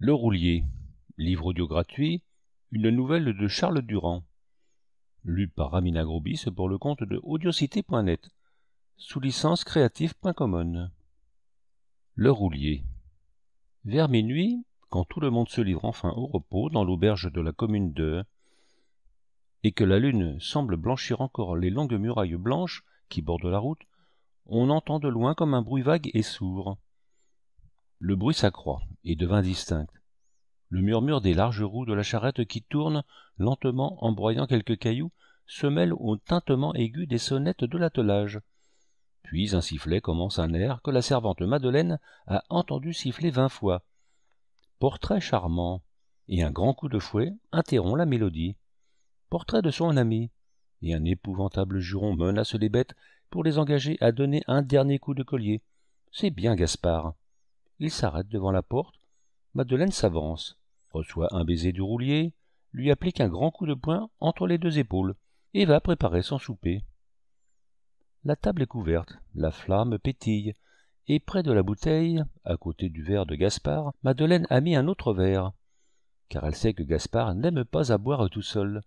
Le Roulier, livre audio gratuit, une nouvelle de Charles Durand, lue par Amina Grobis pour le compte de audiocité.net, sous licence Creative Le Roulier. Vers minuit, quand tout le monde se livre enfin au repos dans l'auberge de la commune de et que la lune semble blanchir encore les longues murailles blanches qui bordent la route, on entend de loin comme un bruit vague et sourd le bruit s'accroît et devint distinct. Le murmure des larges roues de la charrette qui tourne lentement en broyant quelques cailloux se mêle au tintement aigu des sonnettes de l'attelage. Puis un sifflet commence un air que la servante Madeleine a entendu siffler vingt fois. Portrait charmant. Et un grand coup de fouet interrompt la mélodie. Portrait de son ami. Et un épouvantable juron menace les bêtes pour les engager à donner un dernier coup de collier. C'est bien Gaspard. Il s'arrête devant la porte. Madeleine s'avance, reçoit un baiser du roulier, lui applique un grand coup de poing entre les deux épaules et va préparer son souper. La table est couverte, la flamme pétille, et près de la bouteille, à côté du verre de Gaspard, Madeleine a mis un autre verre, car elle sait que Gaspard n'aime pas à boire tout seul,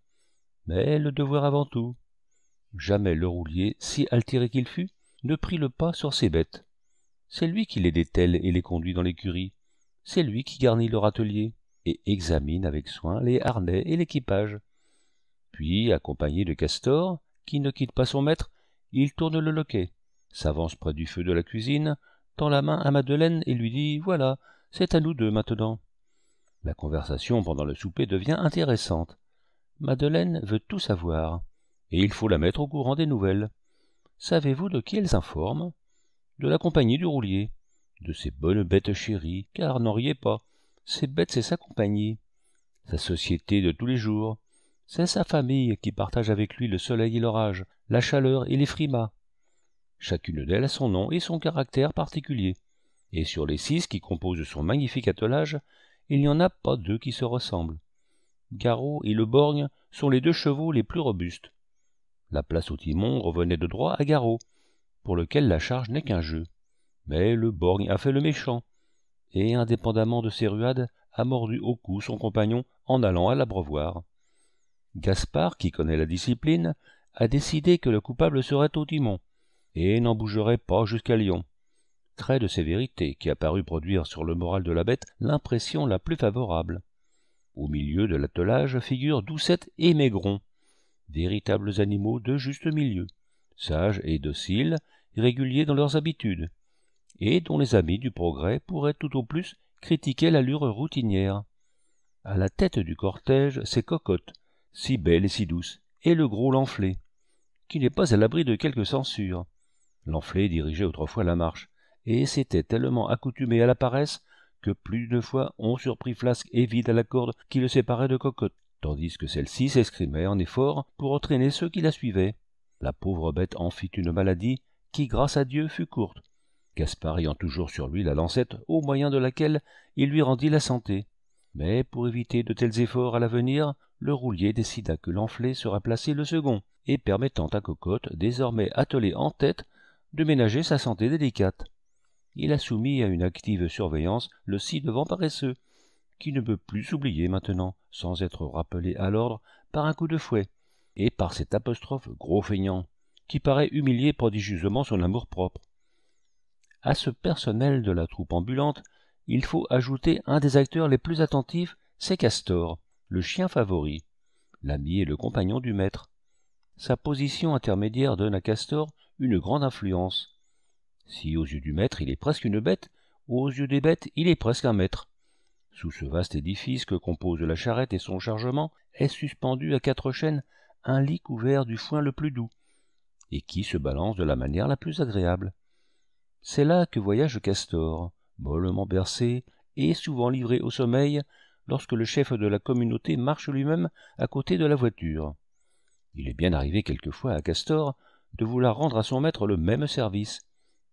mais le devoir avant tout. Jamais le roulier, si altéré qu'il fût, ne prit le pas sur ses bêtes. C'est lui qui les dételle et les conduit dans l'écurie. C'est lui qui garnit leur atelier et examine avec soin les harnais et l'équipage. Puis, accompagné de Castor, qui ne quitte pas son maître, il tourne le loquet, s'avance près du feu de la cuisine, tend la main à Madeleine et lui dit Voilà, c'est à nous deux maintenant. La conversation pendant le souper devient intéressante. Madeleine veut tout savoir, et il faut la mettre au courant des nouvelles. Savez-vous de qui elle s'informe de la compagnie du roulier, de ses bonnes bêtes chéries, car n'en riez pas, ses bêtes c'est sa compagnie, sa société de tous les jours, c'est sa famille qui partage avec lui le soleil et l'orage, la chaleur et les frimas. Chacune d'elles a son nom et son caractère particulier, et sur les six qui composent son magnifique attelage, il n'y en a pas deux qui se ressemblent. Garot et le borgne sont les deux chevaux les plus robustes. La place au timon revenait de droit à Garot, pour lequel la charge n'est qu'un jeu. Mais le borgne a fait le méchant, et indépendamment de ses ruades, a mordu au cou son compagnon en allant à l'abreuvoir. Gaspard, qui connaît la discipline, a décidé que le coupable serait au Timon, et n'en bougerait pas jusqu'à Lyon. Trait de sévérité qui a paru produire sur le moral de la bête l'impression la plus favorable. Au milieu de l'attelage figurent Doucette et Maigron, véritables animaux de juste milieu sages et dociles, réguliers dans leurs habitudes, et dont les amis du progrès pourraient tout au plus critiquer l'allure routinière. À la tête du cortège, c'est Cocotte, si belle et si douce, et le gros Lanflé, qui n'est pas à l'abri de quelque censure. L'enflé dirigeait autrefois la marche, et s'était tellement accoutumé à la paresse que plus d'une fois on surprit Flasque et vide à la corde qui le séparait de Cocotte, tandis que celle-ci s'escrimait en effort pour entraîner ceux qui la suivaient. La pauvre bête en fit une maladie qui, grâce à Dieu, fut courte, Gaspard ayant toujours sur lui la lancette au moyen de laquelle il lui rendit la santé. Mais pour éviter de tels efforts à l'avenir, le roulier décida que l'enflé sera placé le second, et permettant à Cocotte, désormais attelée en tête, de ménager sa santé délicate. Il a soumis à une active surveillance le ci-devant paresseux, qui ne peut plus s'oublier maintenant, sans être rappelé à l'ordre par un coup de fouet et par cette apostrophe gros feignant, qui paraît humilier prodigieusement son amour-propre. À ce personnel de la troupe ambulante, il faut ajouter un des acteurs les plus attentifs, c'est Castor, le chien favori, l'ami et le compagnon du maître. Sa position intermédiaire donne à Castor une grande influence. Si aux yeux du maître il est presque une bête, aux yeux des bêtes il est presque un maître. Sous ce vaste édifice que compose la charrette et son chargement, est suspendu à quatre chaînes un lit couvert du foin le plus doux, et qui se balance de la manière la plus agréable. C'est là que voyage castor, mollement bercé et souvent livré au sommeil lorsque le chef de la communauté marche lui-même à côté de la voiture. Il est bien arrivé quelquefois à Castor de vouloir rendre à son maître le même service,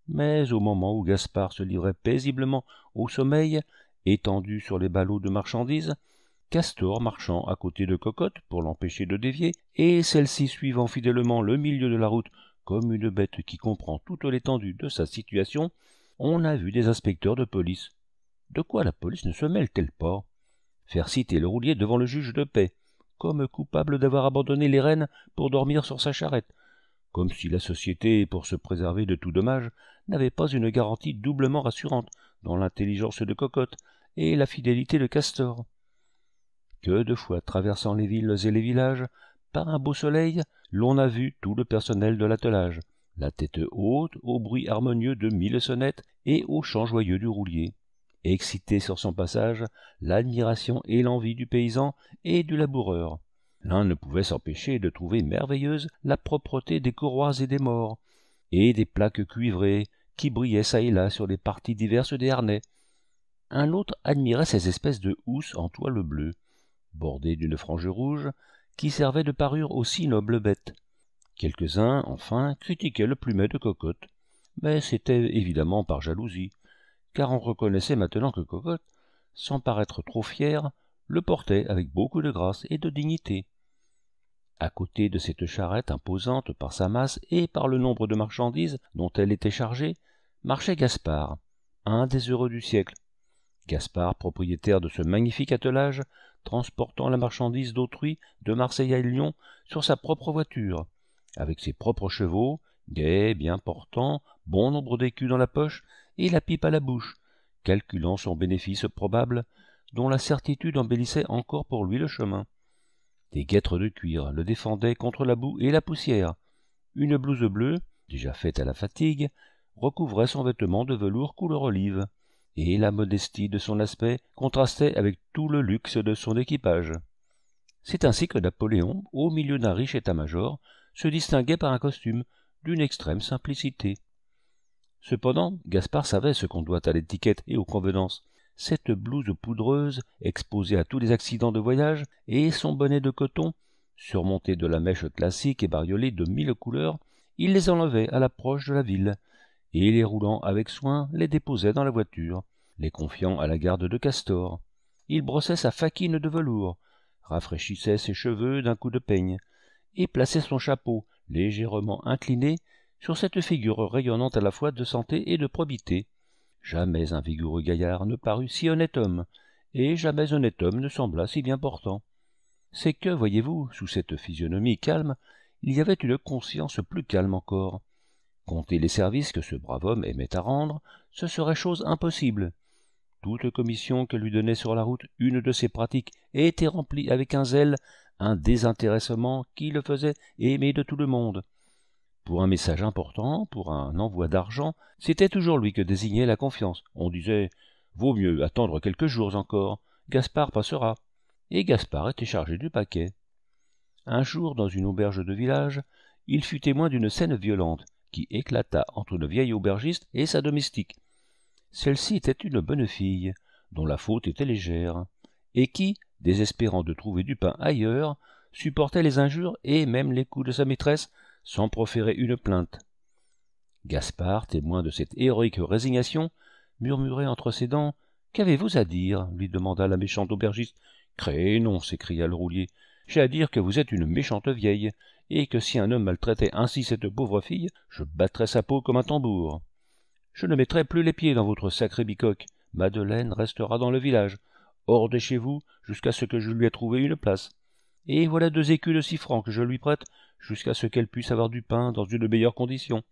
mais au moment où Gaspard se livrait paisiblement au sommeil, étendu sur les ballots de marchandises, Castor marchant à côté de Cocotte pour l'empêcher de dévier, et celle-ci suivant fidèlement le milieu de la route comme une bête qui comprend toute l'étendue de sa situation, on a vu des inspecteurs de police. De quoi la police ne se mêle-t-elle pas Faire citer le roulier devant le juge de paix, comme coupable d'avoir abandonné les rênes pour dormir sur sa charrette, comme si la société, pour se préserver de tout dommage, n'avait pas une garantie doublement rassurante dans l'intelligence de Cocotte et la fidélité de Castor que de fois traversant les villes et les villages, par un beau soleil, l'on a vu tout le personnel de l'attelage, la tête haute au bruit harmonieux de mille sonnettes et au chant joyeux du roulier. Excité sur son passage, l'admiration et l'envie du paysan et du laboureur. L'un ne pouvait s'empêcher de trouver merveilleuse la propreté des courroies et des morts, et des plaques cuivrées qui brillaient çà et là sur les parties diverses des harnais. Un autre admirait ces espèces de housses en toile bleue, Bordée d'une frange rouge, qui servait de parure aux si nobles bêtes. Quelques-uns, enfin, critiquaient le plumet de Cocotte, mais c'était évidemment par jalousie, car on reconnaissait maintenant que Cocotte, sans paraître trop fière, le portait avec beaucoup de grâce et de dignité. À côté de cette charrette imposante par sa masse et par le nombre de marchandises dont elle était chargée, marchait Gaspard, un des heureux du siècle. Gaspard, propriétaire de ce magnifique attelage, transportant la marchandise d'autrui de Marseille à Lyon sur sa propre voiture, avec ses propres chevaux, gais, bien portants, bon nombre d'écus dans la poche et la pipe à la bouche, calculant son bénéfice probable, dont la certitude embellissait encore pour lui le chemin. Des guêtres de cuir le défendaient contre la boue et la poussière. Une blouse bleue, déjà faite à la fatigue, recouvrait son vêtement de velours couleur olive et la modestie de son aspect contrastait avec tout le luxe de son équipage. C'est ainsi que Napoléon, au milieu d'un riche état-major, se distinguait par un costume d'une extrême simplicité. Cependant, Gaspard savait ce qu'on doit à l'étiquette et aux convenances. Cette blouse poudreuse, exposée à tous les accidents de voyage, et son bonnet de coton, surmonté de la mèche classique et bariolé de mille couleurs, il les enlevait à l'approche de la ville, et les roulant avec soin, les déposait dans la voiture, les confiant à la garde de Castor. Il brossait sa faquine de velours, rafraîchissait ses cheveux d'un coup de peigne, et plaçait son chapeau, légèrement incliné, sur cette figure rayonnante à la fois de santé et de probité. Jamais un vigoureux gaillard ne parut si honnête homme, et jamais honnête homme ne sembla si bien portant. C'est que, voyez-vous, sous cette physionomie calme, il y avait une conscience plus calme encore, compter les services que ce brave homme aimait à rendre, ce serait chose impossible. Toute commission que lui donnait sur la route une de ses pratiques était remplie avec un zèle, un désintéressement qui le faisait aimer de tout le monde. Pour un message important, pour un envoi d'argent, c'était toujours lui que désignait la confiance. On disait Vaut mieux attendre quelques jours encore, Gaspard passera. Et Gaspard était chargé du paquet. Un jour, dans une auberge de village, il fut témoin d'une scène violente qui éclata entre une vieille aubergiste et sa domestique. Celle-ci était une bonne fille, dont la faute était légère, et qui, désespérant de trouver du pain ailleurs, supportait les injures et même les coups de sa maîtresse sans proférer une plainte. Gaspard, témoin de cette héroïque résignation, murmurait entre ses dents Qu'avez-vous à dire lui demanda la méchante aubergiste. Créez non, s'écria le roulier. J'ai à dire que vous êtes une méchante vieille, et que si un homme maltraitait ainsi cette pauvre fille, je battrais sa peau comme un tambour. Je ne mettrai plus les pieds dans votre sacré bicoque. Madeleine restera dans le village, hors de chez vous, jusqu'à ce que je lui ai trouvé une place. Et voilà deux écus de six francs que je lui prête, jusqu'à ce qu'elle puisse avoir du pain dans une meilleure condition.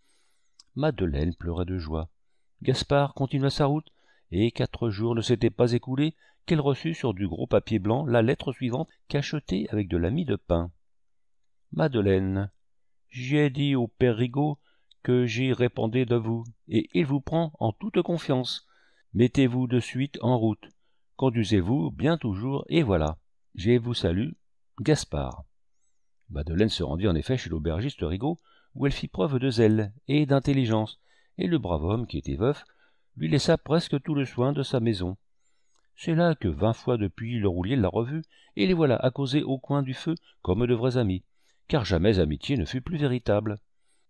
Madeleine pleurait de joie. Gaspard continua sa route, et quatre jours ne s'étaient pas écoulés qu'elle reçut sur du gros papier blanc la lettre suivante cachetée avec de la mie de pain. Madeleine. J'ai dit au père Rigaud que j'y répondais de vous, et il vous prend en toute confiance. Mettez-vous de suite en route. Conduisez-vous bien toujours, et voilà. Je vous salue, Gaspard. Madeleine se rendit en effet chez l'aubergiste Rigaud, où elle fit preuve de zèle et d'intelligence, et le brave homme, qui était veuf, lui laissa presque tout le soin de sa maison. C'est là que vingt fois depuis le roulier l'a revue, et les voilà à causer au coin du feu comme de vrais amis car jamais amitié ne fut plus véritable.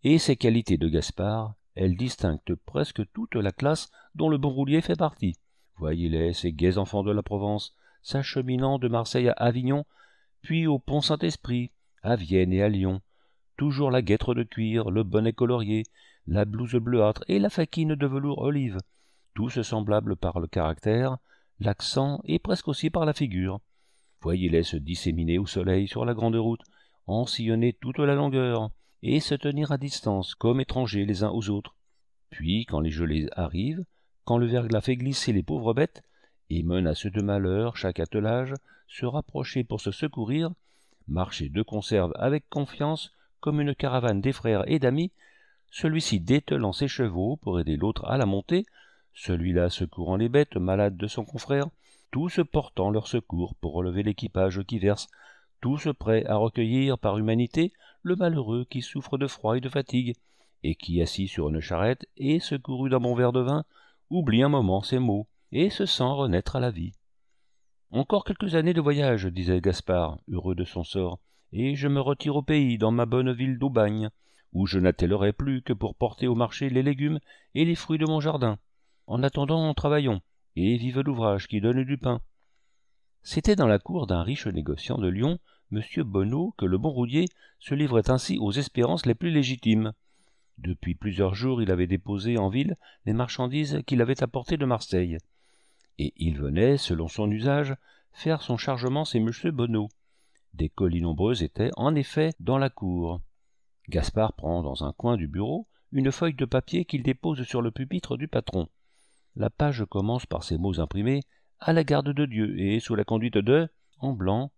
Et ces qualités de Gaspard, elles distinguent presque toute la classe dont le bon roulier fait partie. Voyez-les, ces gais enfants de la Provence, s'acheminant de Marseille à Avignon, puis au Pont Saint-Esprit, à Vienne et à Lyon. Toujours la guêtre de cuir, le bonnet colorié, la blouse bleuâtre et la faquine de velours olive, tous semblables par le caractère, l'accent et presque aussi par la figure. Voyez-les se disséminer au soleil sur la grande route, en sillonner toute la longueur, et se tenir à distance, comme étrangers les uns aux autres. Puis, quand les gelées arrivent, quand le verglas fait glisser les pauvres bêtes, et menace de malheur chaque attelage, se rapprocher pour se secourir, marcher de conserve avec confiance, comme une caravane des frères et d'amis, celui-ci dételant ses chevaux pour aider l'autre à la montée, celui-là secourant les bêtes malades de son confrère, tous portant leur secours pour relever l'équipage qui verse tous prêts à recueillir par humanité le malheureux qui souffre de froid et de fatigue, et qui, assis sur une charrette et secouru d'un bon verre de vin, oublie un moment ses maux et se sent renaître à la vie. Encore quelques années de voyage, disait Gaspard, heureux de son sort, et je me retire au pays, dans ma bonne ville d'Aubagne, où je n'attellerai plus que pour porter au marché les légumes et les fruits de mon jardin. En attendant, travaillons, et vive l'ouvrage qui donne du pain, c'était dans la cour d'un riche négociant de Lyon, M. Bonneau, que le bon roulier se livrait ainsi aux espérances les plus légitimes. Depuis plusieurs jours, il avait déposé en ville les marchandises qu'il avait apportées de Marseille. Et il venait, selon son usage, faire son chargement chez M. Bonneau. Des colis nombreuses étaient, en effet, dans la cour. Gaspard prend dans un coin du bureau une feuille de papier qu'il dépose sur le pupitre du patron. La page commence par ces mots imprimés à la garde de Dieu et sous la conduite de, en blanc,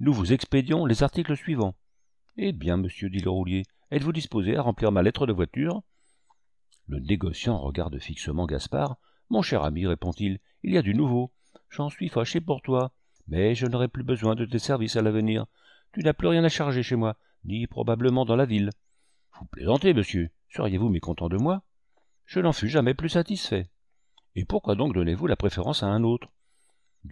nous vous expédions les articles suivants. Eh bien, monsieur, dit le roulier, êtes-vous disposé à remplir ma lettre de voiture Le négociant regarde fixement Gaspard. Mon cher ami, répond-il, il y a du nouveau. J'en suis fâché pour toi, mais je n'aurai plus besoin de tes services à l'avenir. Tu n'as plus rien à charger chez moi, ni probablement dans la ville. Vous plaisantez, monsieur, seriez-vous mécontent de moi Je n'en fus jamais plus satisfait. Et pourquoi donc donnez-vous la préférence à un autre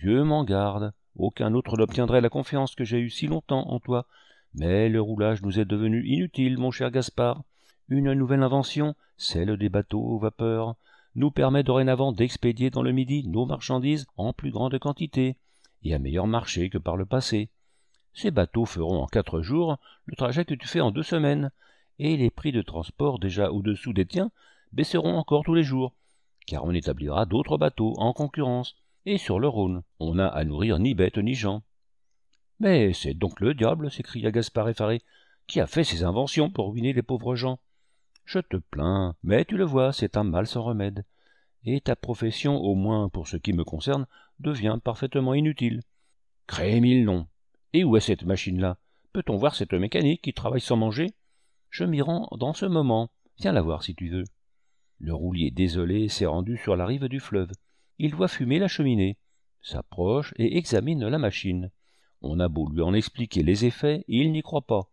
Dieu m'en garde. Aucun autre n'obtiendrait la confiance que j'ai eue si longtemps en toi. Mais le roulage nous est devenu inutile, mon cher Gaspard. Une nouvelle invention, celle des bateaux aux vapeurs, nous permet dorénavant d'expédier dans le Midi nos marchandises en plus grande quantité et à meilleur marché que par le passé. Ces bateaux feront en quatre jours le trajet que tu fais en deux semaines, et les prix de transport déjà au-dessous des tiens baisseront encore tous les jours, car on établira d'autres bateaux en concurrence, et sur le Rhône, on n'a à nourrir ni bêtes ni gens. Mais c'est donc le diable, s'écria Gaspard effaré, qui a fait ces inventions pour ruiner les pauvres gens. Je te plains, mais tu le vois, c'est un mal sans remède. Et ta profession, au moins pour ce qui me concerne, devient parfaitement inutile. Créer mille noms. Et où est cette machine-là Peut-on voir cette mécanique qui travaille sans manger Je m'y rends dans ce moment. Viens la voir si tu veux. Le roulier désolé s'est rendu sur la rive du fleuve il voit fumer la cheminée, s'approche et examine la machine. On a beau lui en expliquer les effets, il n'y croit pas,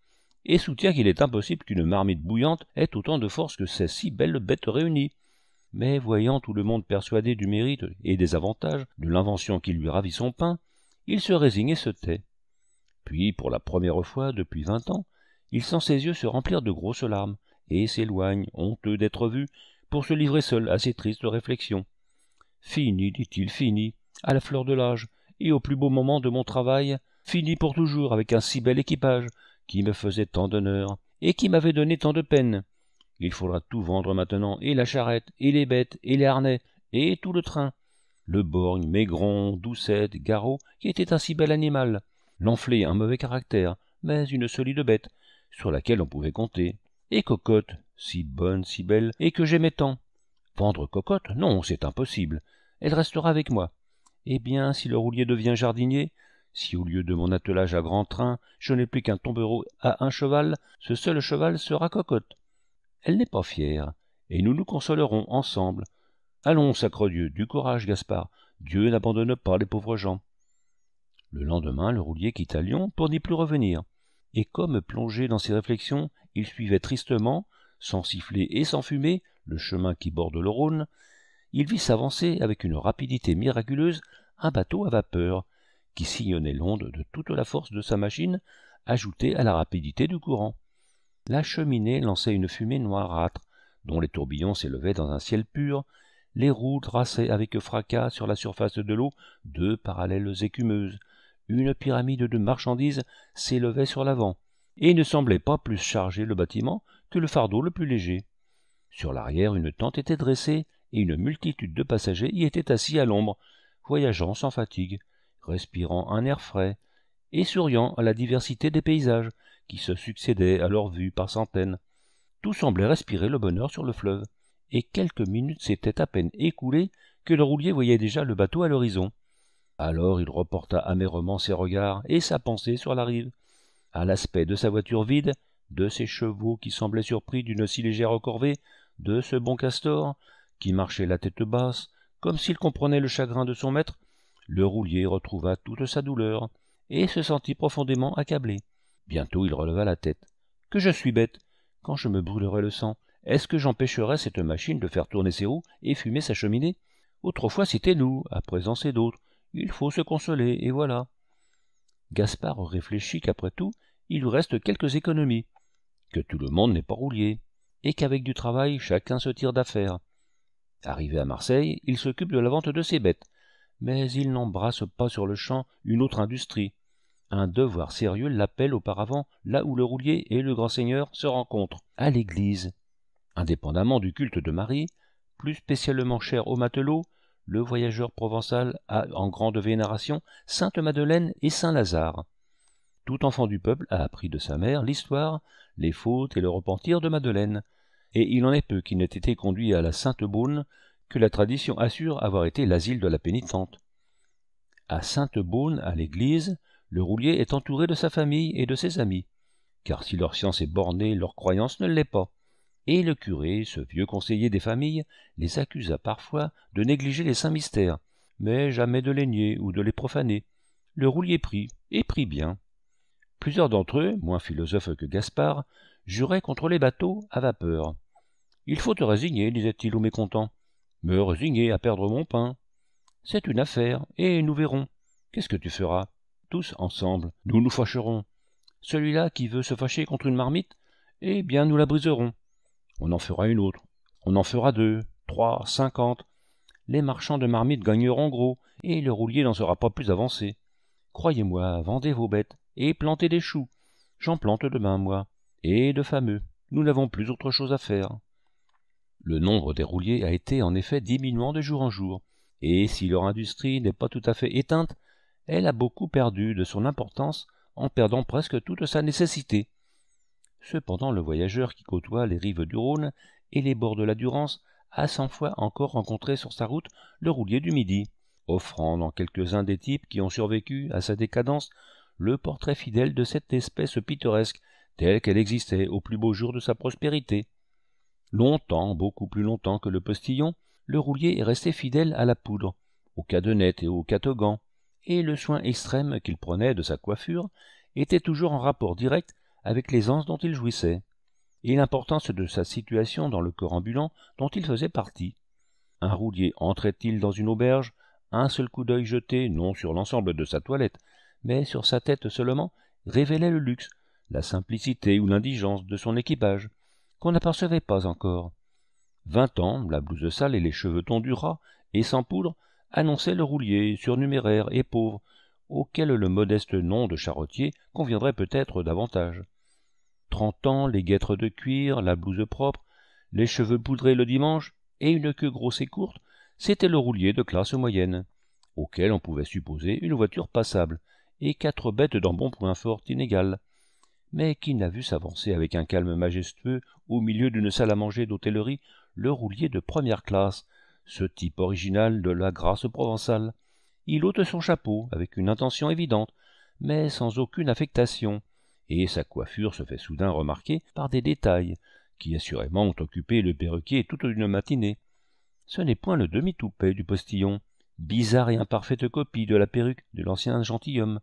et soutient qu'il est impossible qu'une marmite bouillante ait autant de force que ces six belles bêtes réunies. Mais voyant tout le monde persuadé du mérite et des avantages de l'invention qui lui ravit son pain, il se résigne et se tait. Puis, pour la première fois depuis vingt ans, il sent ses yeux se remplir de grosses larmes, et s'éloigne, honteux d'être vu, pour se livrer seul à ses tristes réflexions. Fini, dit-il, fini, à la fleur de l'âge, et au plus beau moment de mon travail, fini pour toujours avec un si bel équipage, qui me faisait tant d'honneur, et qui m'avait donné tant de peine. Il faudra tout vendre maintenant, et la charrette, et les bêtes, et les harnais, et tout le train. Le borgne, Maigron, Doucette, garrot qui était un si bel animal. L'enflé, un mauvais caractère, mais une solide bête, sur laquelle on pouvait compter. Et Cocotte, si bonne, si belle, et que j'aimais tant. « Vendre cocotte Non, c'est impossible. Elle restera avec moi. Eh bien, si le roulier devient jardinier, si au lieu de mon attelage à grand train, je n'ai plus qu'un tombereau à un cheval, ce seul cheval sera cocotte. Elle n'est pas fière, et nous nous consolerons ensemble. Allons, sacre Dieu, du courage, Gaspard. Dieu n'abandonne pas les pauvres gens. Le lendemain, le roulier quitta Lyon pour n'y plus revenir. Et comme plongé dans ses réflexions, il suivait tristement, sans siffler et sans fumer, le chemin qui borde le Rhône, il vit s'avancer avec une rapidité miraculeuse un bateau à vapeur, qui sillonnait l'onde de toute la force de sa machine, ajoutée à la rapidité du courant. La cheminée lançait une fumée noirâtre, dont les tourbillons s'élevaient dans un ciel pur, les roues traçaient avec fracas sur la surface de l'eau deux parallèles écumeuses, une pyramide de marchandises s'élevait sur l'avant, et ne semblait pas plus charger le bâtiment que le fardeau le plus léger. Sur l'arrière, une tente était dressée et une multitude de passagers y étaient assis à l'ombre, voyageant sans fatigue, respirant un air frais et souriant à la diversité des paysages qui se succédaient à leur vue par centaines. Tout semblait respirer le bonheur sur le fleuve, et quelques minutes s'étaient à peine écoulées que le roulier voyait déjà le bateau à l'horizon. Alors il reporta amèrement ses regards et sa pensée sur la rive. À l'aspect de sa voiture vide, de ses chevaux qui semblaient surpris d'une si légère corvée, de ce bon castor, qui marchait la tête basse, comme s'il comprenait le chagrin de son maître, le roulier retrouva toute sa douleur, et se sentit profondément accablé. Bientôt il releva la tête. Que je suis bête. Quand je me brûlerai le sang, est-ce que j'empêcherai cette machine de faire tourner ses roues et fumer sa cheminée? Autrefois c'était nous, à présent c'est d'autres. Il faut se consoler, et voilà. Gaspard réfléchit qu'après tout, il lui reste quelques économies. Que tout le monde n'est pas roulier et qu'avec du travail, chacun se tire d'affaire. Arrivé à Marseille, il s'occupe de la vente de ses bêtes, mais il n'embrasse pas sur le champ une autre industrie. Un devoir sérieux l'appelle auparavant là où le roulier et le grand seigneur se rencontrent, à l'église. Indépendamment du culte de Marie, plus spécialement cher aux matelots, le voyageur provençal a en grande vénération Sainte Madeleine et Saint Lazare. Tout enfant du peuple a appris de sa mère l'histoire, les fautes et le repentir de Madeleine, et il en est peu qui n'ait été conduit à la Sainte Baune, que la tradition assure avoir été l'asile de la pénitente. À Sainte Baune, à l'église, le roulier est entouré de sa famille et de ses amis, car si leur science est bornée, leur croyance ne l'est pas. Et le curé, ce vieux conseiller des familles, les accusa parfois de négliger les saints mystères, mais jamais de les nier ou de les profaner. Le roulier prit et prit bien. Plusieurs d'entre eux, moins philosophes que Gaspard, juraient contre les bateaux à vapeur. Il faut te résigner, disait-il au mécontent. — Me résigner à perdre mon pain. C'est une affaire, et nous verrons. Qu'est-ce que tu feras Tous ensemble, nous nous fâcherons. Celui-là qui veut se fâcher contre une marmite, eh bien nous la briserons. On en fera une autre, on en fera deux, trois, cinquante. Les marchands de marmites gagneront gros, et le roulier n'en sera pas plus avancé. Croyez-moi, vendez vos bêtes, et planter des choux. J'en plante demain, moi, et de fameux. Nous n'avons plus autre chose à faire. Le nombre des rouliers a été en effet diminuant de jour en jour, et si leur industrie n'est pas tout à fait éteinte, elle a beaucoup perdu de son importance en perdant presque toute sa nécessité. Cependant, le voyageur qui côtoie les rives du Rhône et les bords de la Durance a cent fois encore rencontré sur sa route le roulier du Midi, offrant dans quelques-uns des types qui ont survécu à sa décadence le portrait fidèle de cette espèce pittoresque telle qu'elle existait au plus beau jour de sa prospérité. Longtemps, beaucoup plus longtemps que le postillon, le roulier est resté fidèle à la poudre, aux cadenettes et aux catogans, et le soin extrême qu'il prenait de sa coiffure était toujours en rapport direct avec l'aisance dont il jouissait, et l'importance de sa situation dans le corps ambulant dont il faisait partie. Un roulier entrait-il dans une auberge, un seul coup d'œil jeté, non sur l'ensemble de sa toilette, mais sur sa tête seulement révélait le luxe, la simplicité ou l'indigence de son équipage, qu'on n'apercevait pas encore. Vingt ans, la blouse sale et les cheveux tondus ras et sans poudre annonçaient le roulier surnuméraire et pauvre, auquel le modeste nom de charretier conviendrait peut-être davantage. Trente ans, les guêtres de cuir, la blouse propre, les cheveux poudrés le dimanche et une queue grosse et courte, c'était le roulier de classe moyenne, auquel on pouvait supposer une voiture passable, et quatre bêtes d'un bon fort inégal, mais qui n'a vu s'avancer avec un calme majestueux au milieu d'une salle à manger d'hôtellerie le roulier de première classe, ce type original de la grâce provençale. Il ôte son chapeau avec une intention évidente, mais sans aucune affectation, et sa coiffure se fait soudain remarquer par des détails qui assurément ont occupé le perruquier toute une matinée. Ce n'est point le demi-toupet du postillon, bizarre et imparfaite copie de la perruque de l'ancien gentilhomme,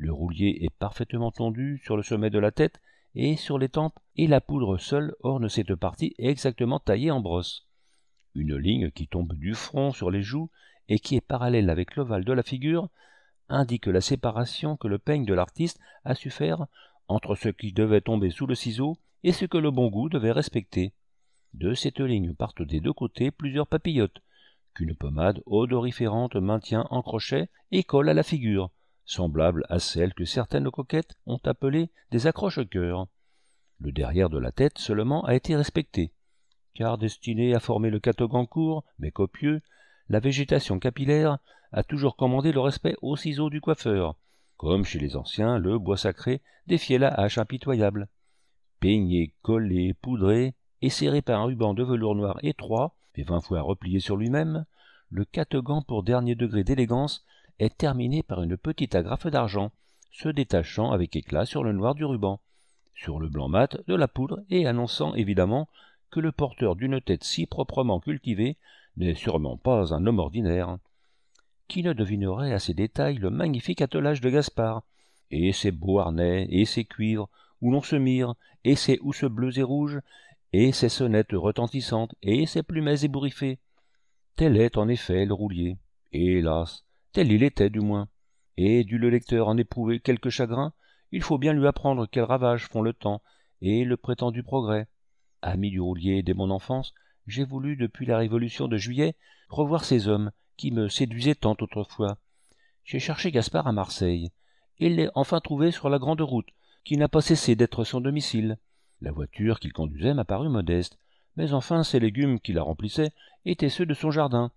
le roulier est parfaitement tendu sur le sommet de la tête et sur les tempes, et la poudre seule orne cette partie exactement taillée en brosse. Une ligne qui tombe du front sur les joues et qui est parallèle avec l'ovale de la figure indique la séparation que le peigne de l'artiste a su faire entre ce qui devait tomber sous le ciseau et ce que le bon goût devait respecter. De cette ligne partent des deux côtés plusieurs papillotes, qu'une pommade odoriférante maintient en crochet et colle à la figure, semblable à celle que certaines coquettes ont appelées des accroche-cœurs. Le derrière de la tête seulement a été respecté, car destiné à former le catogan court, mais copieux, la végétation capillaire a toujours commandé le respect aux ciseaux du coiffeur, comme chez les anciens, le bois sacré défiait la hache impitoyable. Peigné, collé, poudré et serré par un ruban de velours noir étroit et vingt fois replié sur lui-même, le catogan pour dernier degré d'élégance est terminée par une petite agrafe d'argent, se détachant avec éclat sur le noir du ruban, sur le blanc mat de la poudre et annonçant évidemment que le porteur d'une tête si proprement cultivée n'est sûrement pas un homme ordinaire. Qui ne devinerait à ces détails le magnifique attelage de Gaspard, et ses beaux harnais, et ses cuivres, où l'on se mire, et ses housses bleues et rouges, et ses sonnettes retentissantes, et ses plumets ébouriffées. Tel est en effet le roulier. Hélas, tel il était du moins. Et dû le lecteur en éprouver quelque chagrin, il faut bien lui apprendre quels ravages font le temps et le prétendu progrès. Ami du roulier dès mon enfance, j'ai voulu, depuis la Révolution de juillet, revoir ces hommes qui me séduisaient tant autrefois. J'ai cherché Gaspard à Marseille, et l'ai enfin trouvé sur la grande route, qui n'a pas cessé d'être son domicile. La voiture qu'il conduisait m'a paru modeste, mais enfin ses légumes qui la remplissaient étaient ceux de son jardin,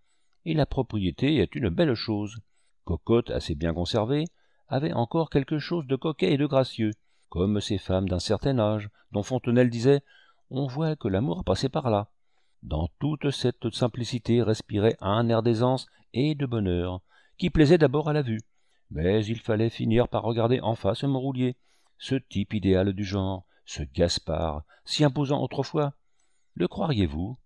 et la propriété est une belle chose. Cocotte, assez bien conservée, avait encore quelque chose de coquet et de gracieux, comme ces femmes d'un certain âge, dont Fontenelle disait On voit que l'amour a passé par là. Dans toute cette simplicité respirait un air d'aisance et de bonheur, qui plaisait d'abord à la vue. Mais il fallait finir par regarder en face roulier, ce type idéal du genre, ce Gaspard, si imposant autrefois. Le croiriez-vous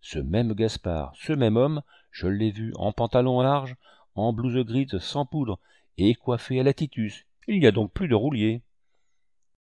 Ce même Gaspard, ce même homme, je l'ai vu en pantalon large, en blouse grise sans poudre et coiffé à la Titus. Il n'y a donc plus de roulier.